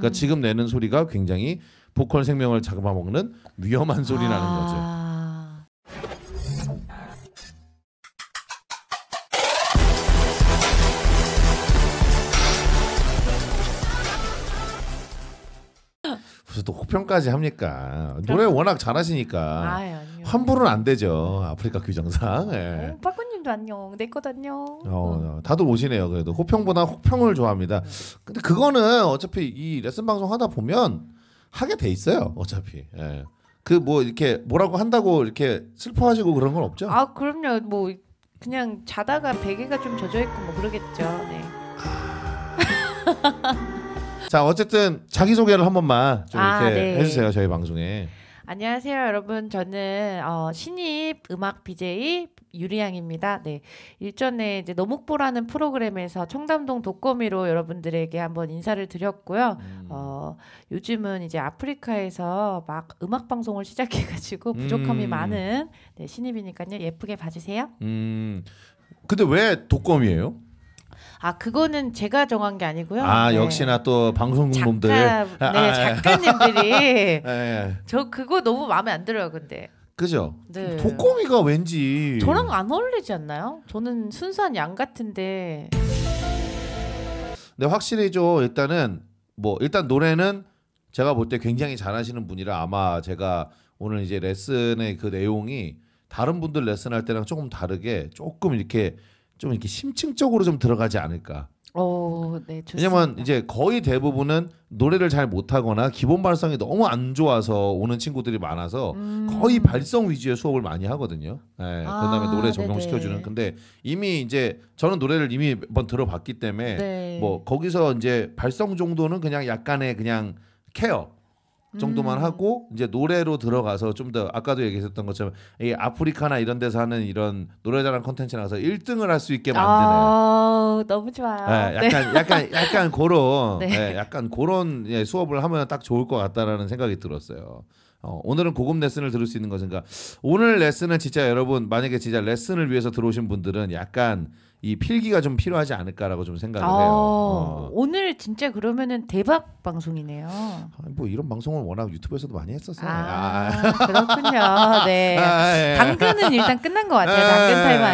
그러니까 음. 지금 내는 소리가 굉장히 보컬 생명을 잡아먹는 위험한 소리라는 아. 거죠. 또 혹평까지 합니까? 노래 워낙 잘하시니까 아유, 아니요. 환불은 안 되죠 아프리카 규정상. 예. 어, 오빠 호님도 안녕. 내것 안녕. 어, 응. 어. 어, 다들 오시네요. 그래도 호평보다 호평을 좋아합니다. 근데 그거는 어차피 이 레슨 방송 하다 보면 하게 돼 있어요. 어차피. 예. 그뭐 이렇게 뭐라고 한다고 이렇게 슬퍼하시고 그런 건 없죠? 아 그럼요. 뭐 그냥 자다가 베개가 좀 젖어 있고 뭐 그러겠죠. 네. 자 어쨌든 자기 소개를 한 번만 좀 아, 이렇게 네. 해주세요 저희 방송에. 안녕하세요, 여러분. 저는 어, 신입 음악 BJ 유리양입니다. 네. 일전에 이제 노목보라는 프로그램에서 청담동 독거미로 여러분들에게 한번 인사를 드렸고요. 음. 어, 요즘은 이제 아프리카에서 막 음악 방송을 시작해 가지고 음. 부족함이 음. 많은 네, 신입이니까요. 예쁘게 봐 주세요. 음. 근데 왜 독거미예요? 아 그거는 제가 정한 게 아니고요. 아 네. 역시나 또 방송국분들 작가, 네 아, 아, 아. 작가님들이 아, 저 그거 너무 마음에 안 들어요 근데. 그죠? 네. 독거미가 왠지 저랑 안 어울리지 않나요? 저는 순수한 양 같은데. 네 확실히 죠 일단은 뭐 일단 노래는 제가 볼 때 굉장히 잘하시는 분이라 아마 제가 오늘 이제 레슨의 그 내용이 다른 분들 레슨할 때랑 조금 다르게 조금 이렇게 좀 이렇게 심층적으로 좀 들어가지 않을까. 오, 어, 네, 왜냐면 이제 거의 대부분은 노래를 잘 못하거나 기본 발성이 너무 안 좋아서 오는 친구들이 많아서 음. 거의 발성 위주의 수업을 많이 하거든요. 네, 아, 그다음에 노래 적용시켜주는. 근데 이미 이제 저는 노래를 이미 몇번 들어봤기 때문에 네. 뭐 거기서 이제 발성 정도는 그냥 약간의 그냥 케어 정도만 음. 하고 이제 노래로 들어가서 좀 더 아까도 얘기했었던 것처럼 이 아프리카나 이런 데서 하는 이런 노래자랑 컨텐츠 나와서 1등을 할 수 있게 만드는 아, 너무 좋아요. 네, 약간 네. 약간 약간 그런 네. 네, 약간 그런 예, 수업을 하면 딱 좋을 것 같다라는 생각이 들었어요. 어, 오늘은 고급 레슨을 들을 수 있는 것인가? 오늘 레슨은 진짜 여러분 만약에 진짜 레슨을 위해서 들어오신 분들은 약간 이 필기가 좀 필요하지 않을까라고 좀 생각을 아, 해요. 어. 오늘 진짜 그러면은 대박 방송이네요. 아, 뭐 이런 방송을 워낙 유튜브에서도 많이 했었어요. 아, 아. 그렇군요. 네. 아, 예. 당근은 일단 끝난 것 같아요. 아. 당근 타임은.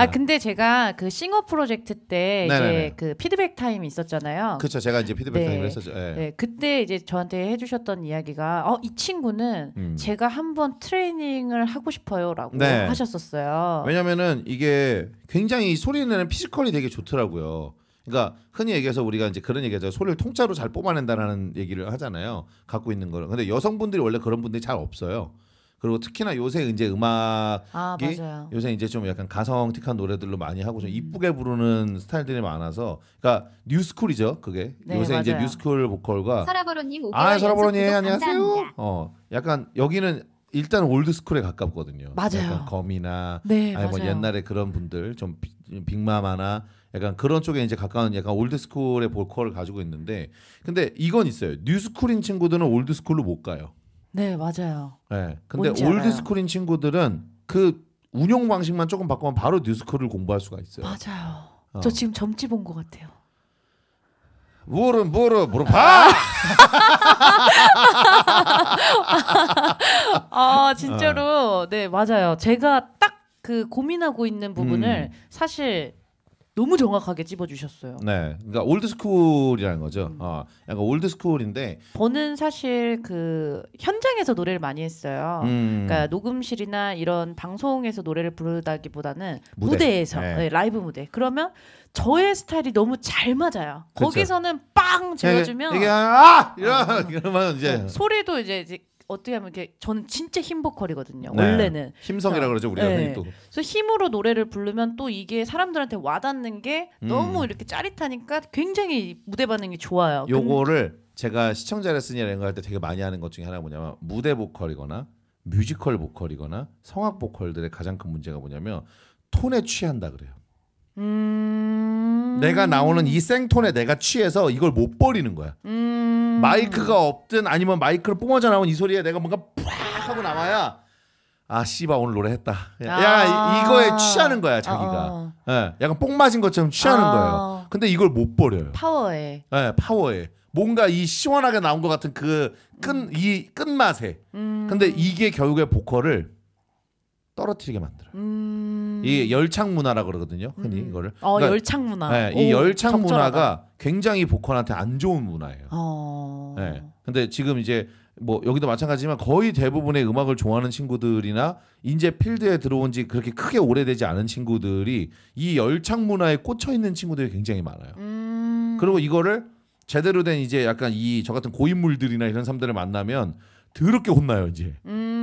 아 근데 제가 그 싱어 프로젝트 때 네네네. 그 피드백 타임 있었잖아요. 그렇죠. 제가 이제 피드백 네. 타임을 했었죠. 예. 네. 그때 이제 저한테 해주셨던 이야기가 어이 친구는 음. 제가 한번 트레이닝을 하고 싶어요라고 네. 하셨었어요. 왜냐면은 이게 굉장히 소리는 예전에는 피지컬이 되게 좋더라고요. 그러니까 흔히 얘기해서 우리가 이제 그런 얘기하죠. 소리를 통짜로 잘 뽑아낸다라는 얘기를 하잖아요. 갖고 있는 거를. 근데 여성분들이 원래 그런 분들이 잘 없어요. 그리고 특히나 요새 이제 음악이 아, 요새 이제 좀 약간 가성틱한 노래들로 많이 하고 좀 음. 이쁘게 부르는 스타일들이 많아서 그러니까 뉴스쿨이죠 그게 네, 요새 맞아요. 이제 뉴스쿨 보컬과 서라버로님 아 서라버로님 안녕하세요 어 약간 여기는 일단 올드스쿨에 가깝거든요 맞아요 거미나 네, 아니 뭐 옛날에 그런 분들 좀 빅마마나 약간 그런 쪽에 이제 가까운 약간 올드스쿨의 볼컬을 가지고 있는데 근데 이건 있어요. 뉴스쿨인 친구들은 올드스쿨로 못 가요. 네 맞아요. 네, 근데 올드스쿨인 친구들은 그 운용 방식만 조금 바꾸면 바로 뉴스쿨을 공부할 수가 있어요. 맞아요. 어. 저 지금 점집 온것 같아요. 물은 물은 물은 봐. 아 진짜로 어. 네 맞아요. 제가 그 고민하고 있는 부분을 음. 사실 너무 정확하게 집어주셨어요 네, 그러니까 올드스쿨이라는 거죠. 음. 어, 약간 올드스쿨인데 저는 사실 그 현장에서 노래를 많이 했어요. 음. 그러니까 녹음실이나 이런 방송에서 노래를 부르다기보다는 무대. 에서 네. 네, 라이브 무대. 그러면 저의 스타일이 너무 잘 맞아요. 그쵸. 그렇죠. 거기서는 빵 재워주면 이게, 아! 이러, 어, 이러면 이제 소리도 이제, 이제 어떻게 하면 이게 저는 진짜 힘 보컬이거든요. 네. 원래는 힘성이라 그러니까 그러죠 우리 네. 또. 그래서 힘으로 노래를 부르면 또 이게 사람들한테 와닿는 게 음. 너무 이렇게 짜릿하니까 굉장히 무대 반응이 좋아요. 요거를 근데... 제가 시청자 레슨이런 거 할 때 되게 많이 하는 것 중에 하나가 뭐냐면 무대 보컬이거나 뮤지컬 보컬이거나 성악 보컬들의 가장 큰 문제가 뭐냐면 톤에 취한다 그래요. 음... 내가 나오는 이 생톤에 내가 취해서 이걸 못 버리는 거야. 음... 마이크가 없든 아니면 마이크를 뿜어져 나온 이 소리에 내가 뭔가 팍 하고 나와야 아 씨바 오늘 노래 했다. 야 아~ 이거에 취하는 거야 자기가. 어, 어. 예, 약간 뽕 맞은 것처럼 취하는 어. 거예요. 근데 이걸 못 버려요. 파워에. 예, 파워에. 뭔가 이 시원하게 나온 것 같은 그 끝이 음. 끝맛에. 음. 근데 이게 결국에 보컬을 떨어뜨리게 만들어요. 음... 이 열창 문화라 그러거든요. 흔히 음... 이거를. 어, 그러니까, 열창 문화. 네, 이 오, 열창 적절하다. 문화가 굉장히 보컬한테 안 좋은 문화예요. 어... 네, 근데 지금 이제 뭐 여기도 마찬가지지만 거의 대부분의 음악을 좋아하는 친구들이나 인제 필드에 들어온 지 그렇게 크게 오래되지 않은 친구들이 이 열창 문화에 꽂혀 있는 친구들이 굉장히 많아요. 음... 그리고 이거를 제대로 된 이제 약간 이 저 같은 고인물들이나 이런 사람들을 만나면 더럽게 혼나요 이제. 음...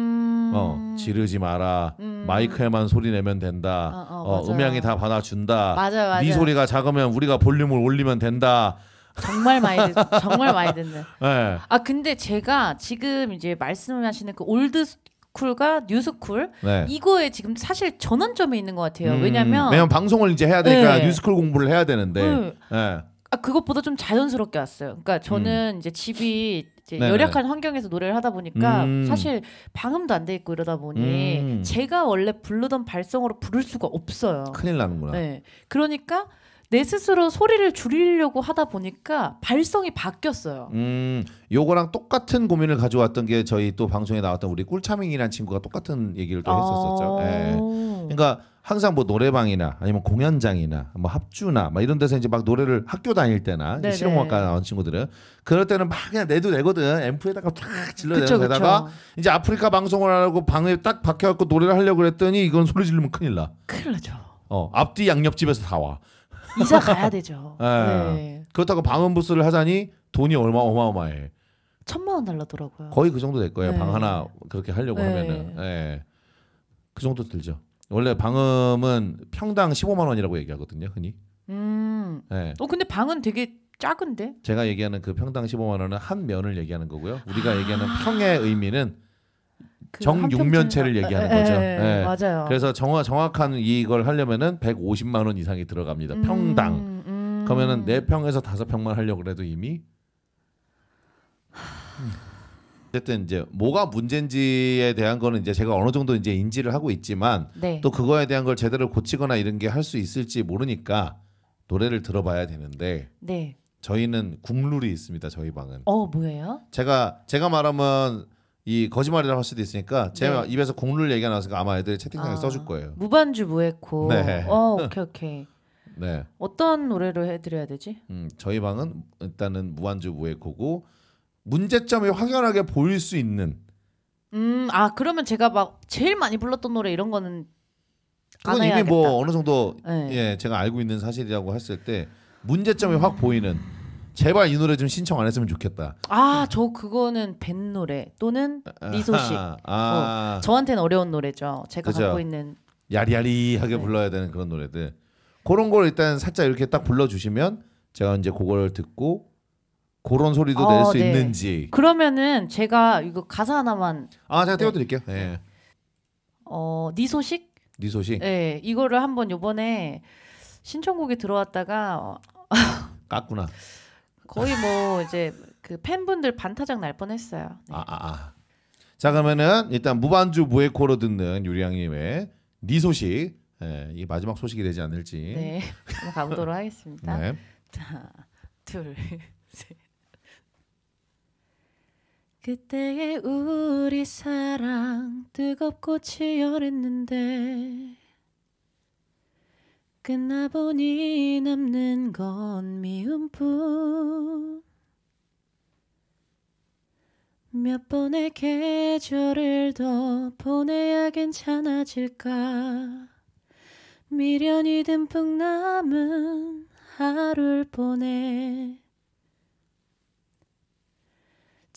어, 음. 지르지 마라. 음. 마이크에만 소리 내면 된다. 어, 어, 어, 음향이 다 받아준다. 맞아요, 네 맞아요. 네 소리가 작으면 우리가 볼륨을 올리면 된다. 정말 많이 듣, 정말 많이 듣는. 네. 아 근데 제가 지금 이제 말씀하시는 그 올드 쿨과 뉴스쿨 네. 이거에 지금 사실 전환점이 있는 것 같아요. 음, 왜냐면 왜냐면 방송을 이제 해야 되니까 네. 뉴스쿨 공부를 해야 되는데. 네. 네. 아 그것보다 좀 자연스럽게 왔어요. 그러니까 저는 음. 이제 집이 이제 네네. 열악한 환경에서 노래를 하다 보니까 음. 사실 방음도 안 돼 있고 이러다 보니 음. 제가 원래 부르던 발성으로 부를 수가 없어요. 큰일 나는구나. 네. 그러니까 내 스스로 소리를 줄이려고 하다 보니까 발성이 바뀌었어요. 음, 요거랑 똑같은 고민을 가져왔던 게 저희 또 방송에 나왔던 우리 꿀차밍이라는 친구가 똑같은 얘기를 또 했었었죠. 예. 어. 그러니까 항상 뭐 노래방이나 아니면 공연장이나 뭐 합주나 막 이런 데서 이제 막 노래를 학교 다닐 때나 실용음악과 나온 친구들은 그럴 때는 막 그냥 내도 내거든 앰프에다가 탁 질러내다가 이제 아프리카 방송을 하고 방에 딱 박혀갖고 노래를 하려고 그랬더니 이건 소리 지르면 큰일 나. 큰일 나죠. 어 앞뒤 양옆집에서 다 와. 이사 가야 되죠. 네. 네. 그렇다고 방음 부스를 하자니 돈이 얼마 어마어마해. 천만 원 달라더라고요. 거의 그 정도 될 거예요. 네. 방 하나 그렇게 하려고 네. 하면은 예. 그 정도 들죠. 원래 방음은 평당 15만 원이라고 얘기하거든요, 흔히. 음. 네. 어 근데 방은 되게 작은데? 제가 얘기하는 그 평당 15만 원은 한 면을 얘기하는 거고요. 우리가 아~ 얘기하는 평의 의미는 그 정육면체를 얘기하는 거죠. 에, 에, 에, 맞아요. 그래서 정화, 정확한 이걸 하려면은 150만 원 이상이 들어갑니다. 음, 평당. 음. 그러면은 4평에서 5평만 하려고 해도 이미 어쨌든 이제 뭐가 문제인지에 대한 거는 이제 제가 어느 정도 이제 인지를 하고 있지만 네. 또 그거에 대한 걸 제대로 고치거나 이런 게 할 수 있을지 모르니까 노래를 들어봐야 되는데 네. 저희는 국룰이 있습니다. 저희 방은. 어 뭐예요? 제가 제가 말하면 이 거짓말이라고 할 수도 있으니까 제 네. 입에서 국룰 얘기가 나왔으니까 아마 애들 채팅창에 아, 써줄 거예요. 무반주 무에코. 네. 어 오케이 오케이. 네. 어떤 노래로 해드려야 되지? 음 저희 방은 일단은 무한주 무에코고 문제점이 확연하게 보일 수 있는. 음, 아 그러면 제가 막 제일 많이 불렀던 노래 이런 거는 그건 이미 뭐 어느 정도 네. 예 제가 알고 있는 사실이라고 했을 때 문제점이 확 보이는. 제발 이 노래 좀 신청 안 했으면 좋겠다. 아, 저 그거는 밴 노래 또는 니소식 아, 네 아. 어, 저한테는 어려운 노래죠. 제가 그쵸? 갖고 있는 야리야리하게 네. 불러야 되는 그런 노래들. 그런 걸 일단 살짝 이렇게 딱 불러주시면 제가 이제 그걸 듣고 그런 소리도 어, 낼수 네. 있는지. 그러면은 제가 이거 가사 하나만 아 제가 네. 띄워드릴게요. 네. 네. 어, 네 소식? 네 소식. 네, 이거를 한번 요번에 신청곡이 들어왔다가 어, 깠구나. 거의 뭐 이제 그 팬분들 반타작 날 뻔했어요. 네. 아, 아, 아. 자 그러면은 일단 무반주 무에코로 듣는 유리양님의 네 소식, 예, 네, 이 마지막 소식이 되지 않을지. 네, 한번 가보도록 하겠습니다. 네. 자, 둘, 셋. 그때의 우리 사랑 뜨겁고 치열했는데 끝나보니 남는 건 미움뿐 몇 번의 계절을 더 보내야 괜찮아질까 미련이 듬뿍 남은 하루를 보내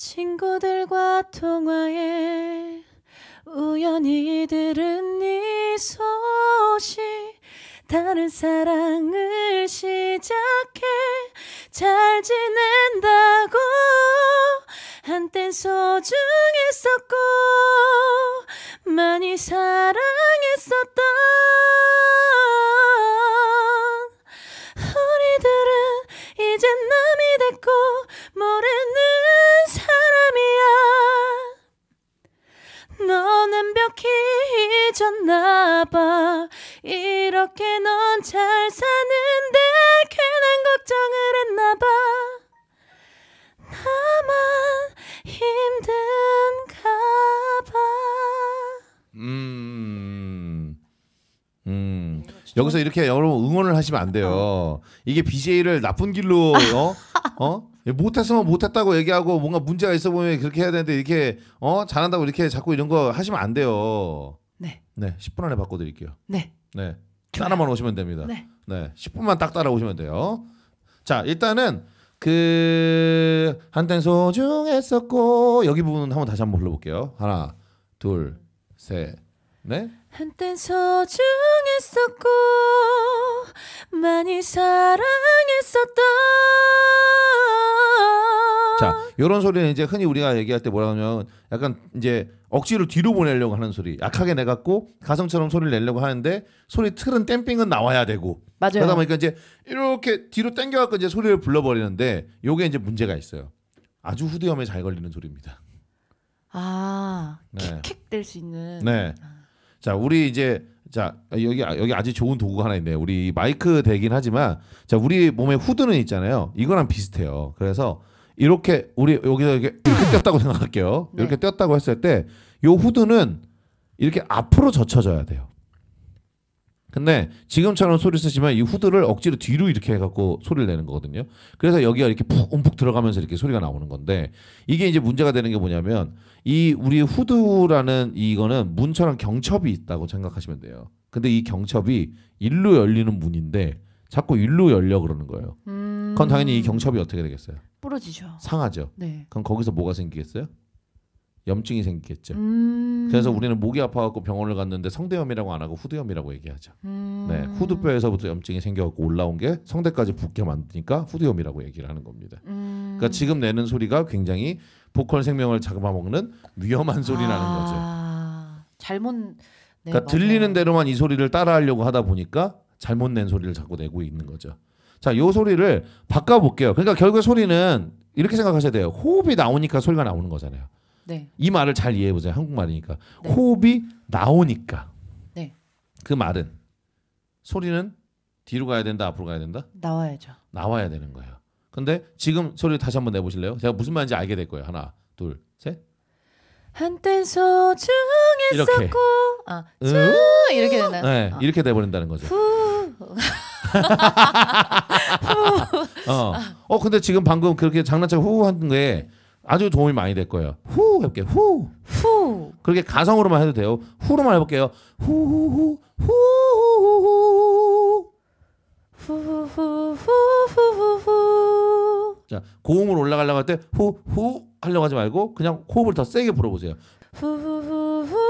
친구들과 통화해 우연히 들은 이 소식 다른 사랑을 시작해 잘 지낸다고 한 땐 소중했었고 많이 사랑 나봐 이렇게 넌 잘 사는데 괜한 걱정을 했나봐 나만 힘든가봐 음... 음. 음. 여기서 이렇게 여러분 응원을 하시면 안 돼요. 어. 이게 BJ를 나쁜 길로 어? 어? 못했으면 못했다고 얘기하고 뭔가 문제가 있어 보면 그렇게 해야 되는데 이렇게 어 잘한다고 이렇게 자꾸 이런 거 하시면 안 돼요. 네. 네, 10분 안에 바꿔드릴게요. 네. 네. 따라만 오시면 됩니다. 네. 네. 10분만 딱 따라오시면 돼요. 자, 일단은 그 한땐 소중했었고 여기 부분 한번 다시 한번 불러볼게요. 하나, 둘, 셋, 넷. 한땐 소중했었고 많이 사랑했었던 이런 소리는 이제 흔히 우리가 얘기할 때 뭐라 하냐면 약간 이제 억지로 뒤로 보내려고 하는 소리. 약하게 내갖고 가성처럼 소리를 내려고 하는데 소리 틀은 땜핑은 나와야 되고. 맞아요. 그러다 보니까 이제 이렇게 뒤로 땡겨갖고 이제 소리를 불러버리는데 요게 이제 문제가 있어요. 아주 후드염에잘 걸리는 소리입니다. 아, 네. 킥킥 될 수 있는. 네. 자, 우리 이제 자 여기 여기 아주 좋은 도구가 하나 있네요. 우리 마이크 되긴 하지만 자 우리 몸에 후드는 있잖아요. 이거랑 비슷해요. 그래서 이렇게 우리 여기서 이렇게, 이렇게 뛰었다고 생각할게요. 네. 이렇게 뛰었다고 했을 때 이 후드는 이렇게 앞으로 젖혀져야 돼요. 근데 지금처럼 소리 쓰시면 이 후드를 억지로 뒤로 이렇게 해갖고 소리를 내는 거거든요. 그래서 여기가 이렇게 푹 움푹 들어가면서 이렇게 소리가 나오는 건데 이게 이제 문제가 되는 게 뭐냐면 이 우리 후드라는 이거는 문처럼 경첩이 있다고 생각하시면 돼요. 근데 이 경첩이 일로 열리는 문인데 자꾸 일로 열려 그러는 거예요. 음... 그건 당연히 이 경첩이 어떻게 되겠어요? 부러지죠. 상하죠. 네. 그럼 거기서 뭐가 생기겠어요? 염증이 생기겠죠. 음... 그래서 우리는 목이 아파갖고 병원을 갔는데 성대염이라고 안 하고 후두염이라고 얘기하죠. 네, 음... 네, 후두뼈에서부터 염증이 생겨갖고 올라온 게 성대까지 붓게 만드니까 후두염이라고 얘기를 하는 겁니다. 음... 그러니까 지금 내는 소리가 굉장히 보컬 생명을 잡아먹는 위험한 소리라는 아... 거죠. 잘못 네, 그러니까 맞아요. 들리는 대로만 이 소리를 따라하려고 하다 보니까 잘못 낸 소리를 자꾸 내고 있는 거죠. 자, 요 소리를 바꿔 볼게요. 그러니까 결국 소리는 이렇게 생각하셔야 돼요. 호흡이 나오니까 소리가 나오는 거잖아요. 네. 이 말을 잘 이해해 보세요. 한국말이니까. 네. 호흡이 나오니까. 네. 그 말은 소리는 뒤로 가야 된다, 앞으로 가야 된다? 나와야죠. 나와야 되는 거예요. 근데 지금 소리 다시 한번 내 보실래요? 제가 무슨 말인지 알게 될 거예요. 하나, 둘, 셋. 한땐 소중했었고 이렇게. 아, 음? 이렇게 되나요? 네, 아. 이렇게 돼 버린다는 거죠. 후. 어. 어 근데 지금 방금 그렇게 장난치고 후 하는 게 아주 도움이 많이 될 거예요. 후 해볼게요. 후. 후. 그렇게 가성으로만 해도 돼요. 후로만 해볼게요. 후후후 후후후 후후후후후후 자 고음을 올라가려고 할 때 후 후 하려고 하지 말고 그냥 호흡을 더 세게 불어보세요. 후후후후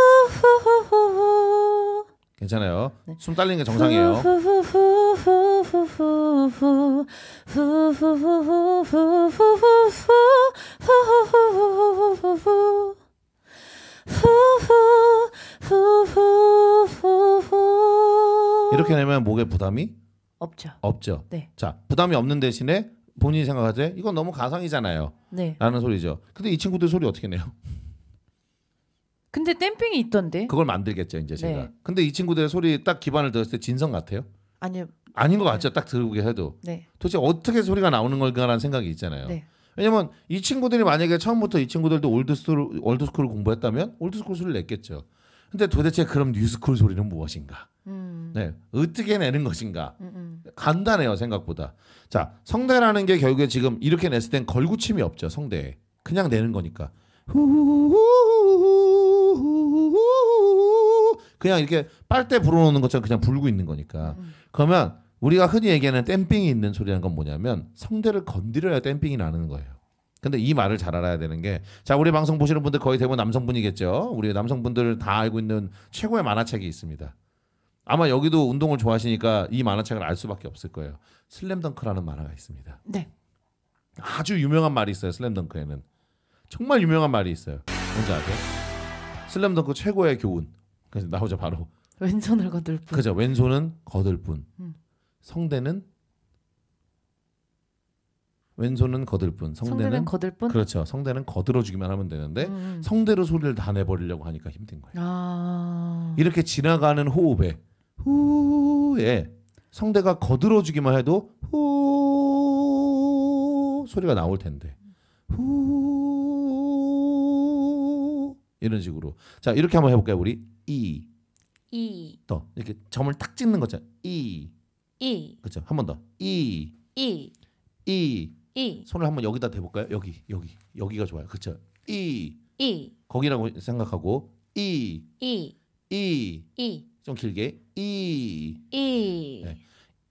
괜찮아요. 네. 숨 딸리는 게 정상이에요. 이렇게 내면 목에 부담이 없죠. 없죠. 네. 자, 부담이 없는 대신에 본인이 생각하되 이건 너무 가상이잖아요. 네. 라는 소리죠. 근데 이 친구들 소리 어떻게 내요? 근데 댐핑이 있던데. 그걸 만들겠죠 이제 제가. 네. 근데 이 친구들의 소리 딱 기반을 들었을 때 진성 같아요? 아니요. 아닌 것 네. 같죠. 딱들고게 해도. 네. 도대체 어떻게 소리가 나오는 걸까라는 생각이 있잖아요. 네. 왜냐면 이 친구들이 만약에 처음부터 이 친구들도 올드스쿨 올드스쿨을 공부했다면 올드스쿨 소리를 냈겠죠. 근데 도대체 그럼 뉴스쿨 소리는 무엇인가? 음. 네, 어떻게 내는 것인가? 음, 음. 간단해요 생각보다. 자, 성대라는 게 결국에 지금 이렇게 냈을 땐 걸구침이 없죠 성대에 그냥 내는 거니까. 후후후 그냥 이렇게 빨대 불어놓는 것처럼 그냥 불고 있는 거니까. 음. 그러면 우리가 흔히 얘기하는 댐핑이 있는 소리라는 건 뭐냐면 성대를 건드려야 댐핑이 나는 거예요. 근데 이 말을 잘 알아야 되는 게, 자, 우리 방송 보시는 분들 거의 대부분 남성분이겠죠? 우리 남성분들 다 알고 있는 최고의 만화책이 있습니다. 아마 여기도 운동을 좋아하시니까 이 만화책을 알 수밖에 없을 거예요. 슬램덩크라는 만화가 있습니다. 네. 아주 유명한 말이 있어요. 슬램덩크에는 정말 유명한 말이 있어요. 뭔지 아세요? 슬램덩크 최고의 교훈. 그래서 나오자 바로 왼손을 거들 뿐. 그죠. 왼손은 거들 뿐. 음. 성대는 왼손은 거들 뿐. 성대는 거들 뿐. 그렇죠. 성대는 거들어 주기만 하면 되는데 음, 음. 성대로 소리를 다 내버리려고 하니까 힘든 거예요. 아... 이렇게 지나가는 호흡에 후에 성대가 거들어 주기만 해도 후 소리가 나올 텐데 후 이런 식으로. 자 이렇게 한번 해볼까요 우리 이. 이. 더 이렇게 점을 딱 찍는 거죠. 이. 이. 그렇죠. 한 번 더. 이. 이. 이. 이. 손을 한번 여기다 대볼까요? 여기 여기 여기가 좋아요. 그렇죠. 이. 이. 거기라고 생각하고 이. 이. 이. 이. 좀 길게 이. 이. 네.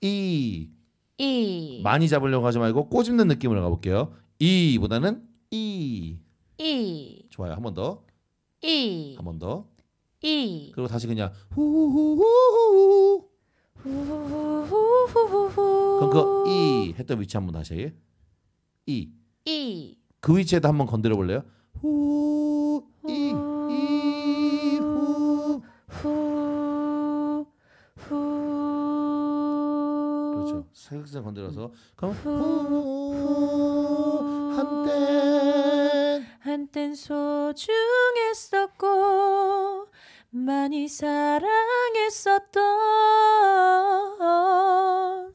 이. 이. 많이 잡으려고 하지 말고 꼬집는 느낌으로 가볼게요. 이보다는 이. 이. 좋아요. 한 번 더. 이. 한번 더. 이. 그리고 다시 그냥 후후후후후. 후후후후후후. 그럼 그 이 했던 위치 한 번 다시. 이. 이. 그 위치에도 한 번 건드려 볼래요? 후. 이. 이. 후. 후. 후. 그렇죠. 살짝 건드려서 그럼 후. 한때 한땐 소중했었고 많이 사랑했었던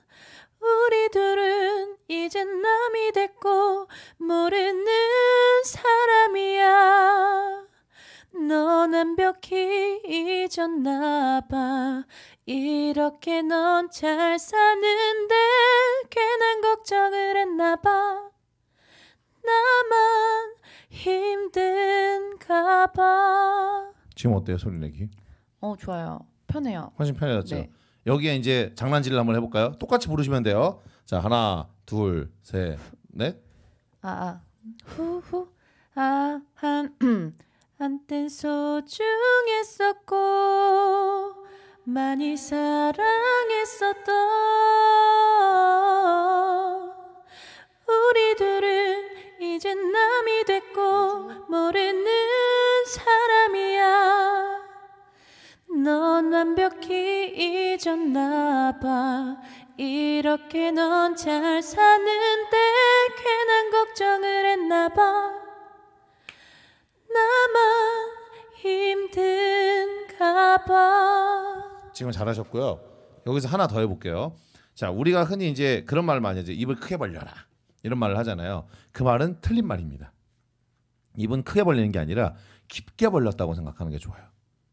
우리 둘은 이젠 남이 됐고 모르는 사람이야 넌 완벽히 잊었나봐 이렇게 넌 잘 사는데 괜한 걱정을 했나봐 나만 힘든가 봐. 지금 어때요 소리 내기? 어 좋아요. 편해요. 훨씬 편해졌죠. 네. 여기에 이제 장난질을 한번 해볼까요? 똑같이 부르시면 돼요. 자 하나 둘셋 넷. 아아 아. 후후 아한 음. 한땐 소중했었고 많이 사랑했었던 잊었나봐 이렇게 넌잘 사는데 괜한 걱정을 했나봐 나만 힘든가봐 지금 잘하셨고요 여기서 하나 더 해볼게요 자 우리가 흔히 이제 그런 말 많이 하죠 입을 크게 벌려라 이런 말을 하잖아요 그 말은 틀린 말입니다 입은 크게 벌리는 게 아니라 깊게 벌렸다고 생각하는 게 좋아요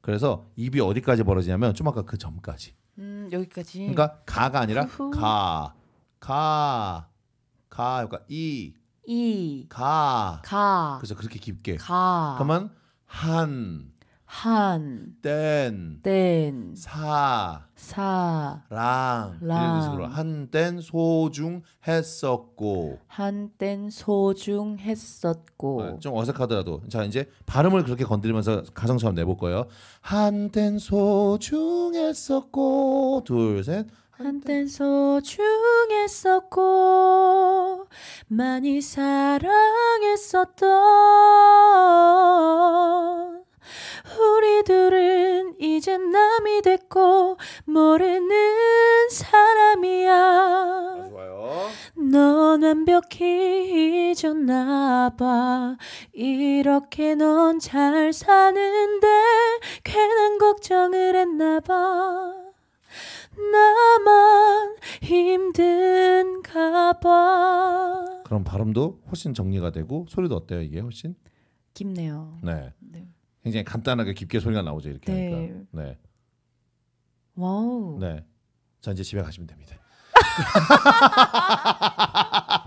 그래서 입이 어디까지 벌어지냐면 좀 아까 그 점까지 음, 여기까지. 그러니까 가가 아니라 가. 가. 가. 그러니까 이. 이. 가. 가. 그래서 그렇게 깊게. 가. 그러면 한. 한, 땐, 땐, 사, 사, 랑, 랑. 한땐 소중했었고 한땐 소중했었고 어, 좀 어색하더라도 자 이제 발음을 그렇게 건드리면서 가정처럼 내볼 거예요 한땐 소중했었고 둘 셋 한땐 소중했었고 많이 사랑했었던 우리 둘은 이제 남이 됐고 모르는 사람이야. 아, 좋아요. 넌 완벽히 잊었나봐. 이렇게 넌 잘 사는데 괜한 걱정을 했나봐. 나만 힘든가봐. 그럼 발음도 훨씬 정리가 되고 소리도 어때요 이게 훨씬? 깊네요. 네. 네. 굉장히 간단하게 깊게 소리가 나오죠 이렇게 네. 하니까. 네. 와우. 네. 자 이제 집에 가시면 됩니다.